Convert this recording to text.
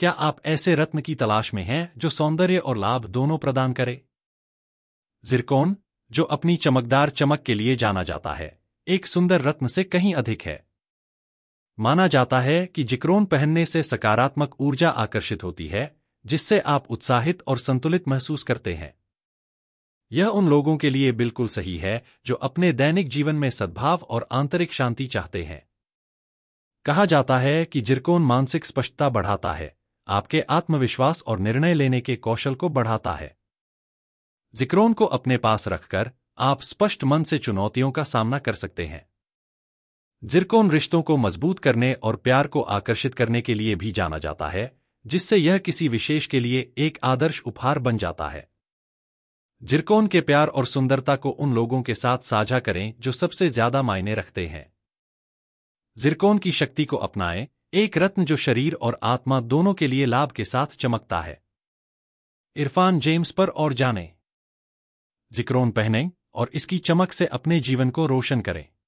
क्या आप ऐसे रत्न की तलाश में हैं जो सौंदर्य और लाभ दोनों प्रदान करे जिरकोन जो अपनी चमकदार चमक के लिए जाना जाता है एक सुंदर रत्न से कहीं अधिक है माना जाता है कि जिक्रोन पहनने से सकारात्मक ऊर्जा आकर्षित होती है जिससे आप उत्साहित और संतुलित महसूस करते हैं यह उन लोगों के लिए बिल्कुल सही है जो अपने दैनिक जीवन में सद्भाव और आंतरिक शांति चाहते हैं कहा जाता है कि जिरकोन मानसिक स्पष्टता बढ़ाता है आपके आत्मविश्वास और निर्णय लेने के कौशल को बढ़ाता है जिक्रोन को अपने पास रखकर आप स्पष्ट मन से चुनौतियों का सामना कर सकते हैं जिरकोन रिश्तों को मजबूत करने और प्यार को आकर्षित करने के लिए भी जाना जाता है जिससे यह किसी विशेष के लिए एक आदर्श उपहार बन जाता है जिरकोन के प्यार और सुंदरता को उन लोगों के साथ साझा करें जो सबसे ज्यादा मायने रखते हैं जिरकोन की शक्ति को अपनाएं एक रत्न जो शरीर और आत्मा दोनों के लिए लाभ के साथ चमकता है इरफान जेम्स पर और जाने जिक्रोन पहने और इसकी चमक से अपने जीवन को रोशन करें